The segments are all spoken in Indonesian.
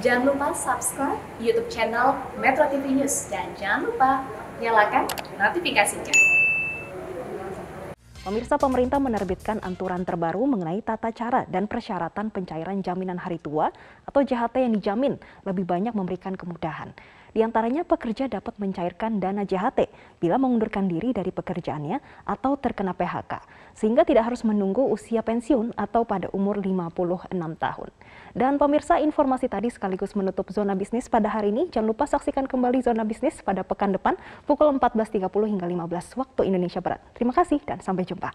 Jangan lupa subscribe YouTube channel Metro TV News dan jangan lupa nyalakan notifikasinya. Pemirsa pemerintah menerbitkan aturan terbaru mengenai tata cara dan persyaratan pencairan jaminan hari tua atau JHT yang dijamin lebih banyak memberikan kemudahan. Di antaranya pekerja dapat mencairkan dana JHT bila mengundurkan diri dari pekerjaannya atau terkena PHK, sehingga tidak harus menunggu usia pensiun atau pada umur 56 tahun. Dan pemirsa informasi tadi sekaligus menutup zona bisnis pada hari ini. Jangan lupa saksikan kembali zona bisnis pada pekan depan pukul 14.30 hingga 15 waktu Indonesia Barat. Terima kasih dan sampai jumpa.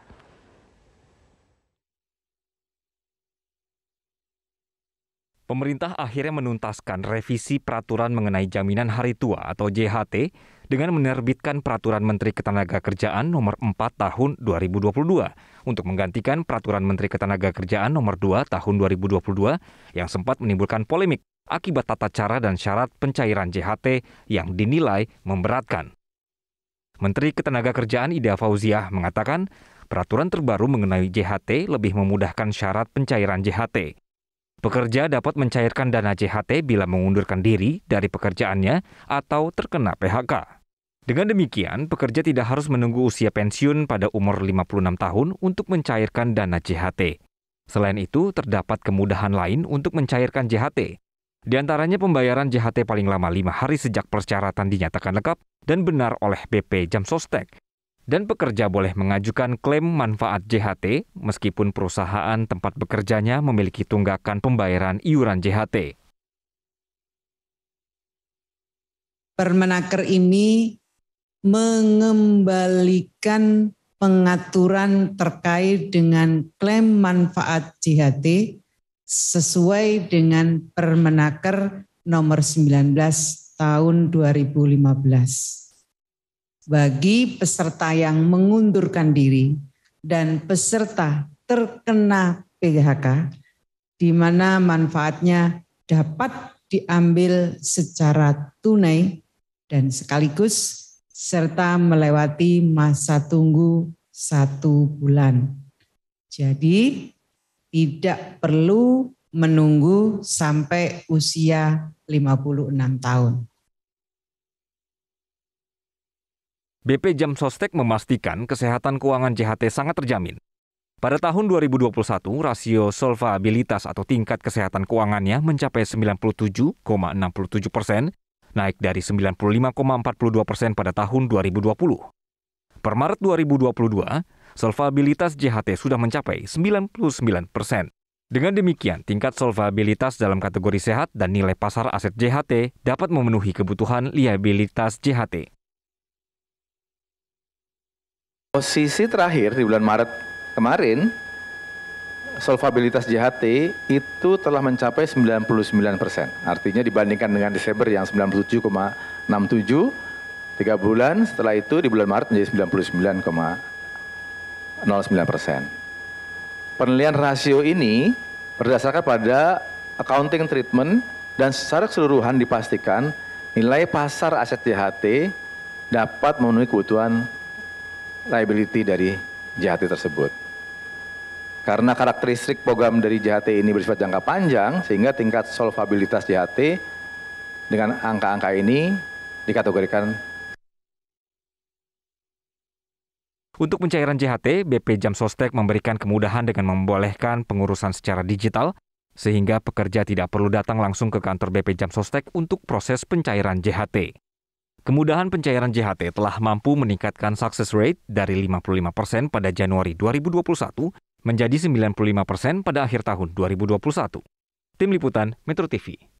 Pemerintah akhirnya menuntaskan revisi peraturan mengenai jaminan hari tua atau JHT dengan menerbitkan peraturan Menteri Ketenagakerjaan nomor 4 tahun 2022 untuk menggantikan peraturan Menteri Ketenagakerjaan nomor 2 tahun 2022 yang sempat menimbulkan polemik akibat tata cara dan syarat pencairan JHT yang dinilai memberatkan. Menteri Ketenagakerjaan Ida Fauziah mengatakan, peraturan terbaru mengenai JHT lebih memudahkan syarat pencairan JHT Pekerja dapat mencairkan dana JHT bila mengundurkan diri dari pekerjaannya atau terkena PHK. Dengan demikian, pekerja tidak harus menunggu usia pensiun pada umur 56 tahun untuk mencairkan dana JHT. Selain itu, terdapat kemudahan lain untuk mencairkan JHT. Di antaranya pembayaran JHT paling lama 5 hari sejak persyaratan dinyatakan lengkap dan benar oleh BP Jam Sostek dan pekerja boleh mengajukan klaim manfaat JHT meskipun perusahaan tempat bekerjanya memiliki tunggakan pembayaran iuran JHT. Permenaker ini mengembalikan pengaturan terkait dengan klaim manfaat JHT sesuai dengan Permenaker nomor 19 tahun 2015 bagi peserta yang mengundurkan diri dan peserta terkena PHK di mana manfaatnya dapat diambil secara tunai dan sekaligus serta melewati masa tunggu satu bulan. Jadi tidak perlu menunggu sampai usia 56 tahun. BP Jam Sostek memastikan kesehatan keuangan JHT sangat terjamin. Pada tahun 2021, rasio solvabilitas atau tingkat kesehatan keuangannya mencapai 97,67 persen, naik dari 95,42 persen pada tahun 2020. Per Maret 2022, solvabilitas JHT sudah mencapai 99 persen. Dengan demikian, tingkat solvabilitas dalam kategori sehat dan nilai pasar aset JHT dapat memenuhi kebutuhan liabilitas JHT. Posisi terakhir di bulan Maret kemarin, solvabilitas JHT itu telah mencapai 99 persen. Artinya dibandingkan dengan Desember yang 97,67, tiga bulan setelah itu di bulan Maret menjadi 99,09 persen. Penilaian rasio ini berdasarkan pada accounting treatment dan secara keseluruhan dipastikan nilai pasar aset JHT dapat memenuhi kebutuhan liability dari JHT tersebut. Karena karakteristik program dari JHT ini bersifat jangka panjang, sehingga tingkat solvabilitas JHT dengan angka-angka ini dikategorikan Untuk pencairan JHT, BP Jam Sostek memberikan kemudahan dengan membolehkan pengurusan secara digital, sehingga pekerja tidak perlu datang langsung ke kantor BP Jam Sostek untuk proses pencairan JHT. Kemudahan pencairan JHT telah mampu meningkatkan success rate dari 55% persen pada Januari 2021 menjadi 95% persen pada akhir tahun 2021. Tim Liputan Metro TV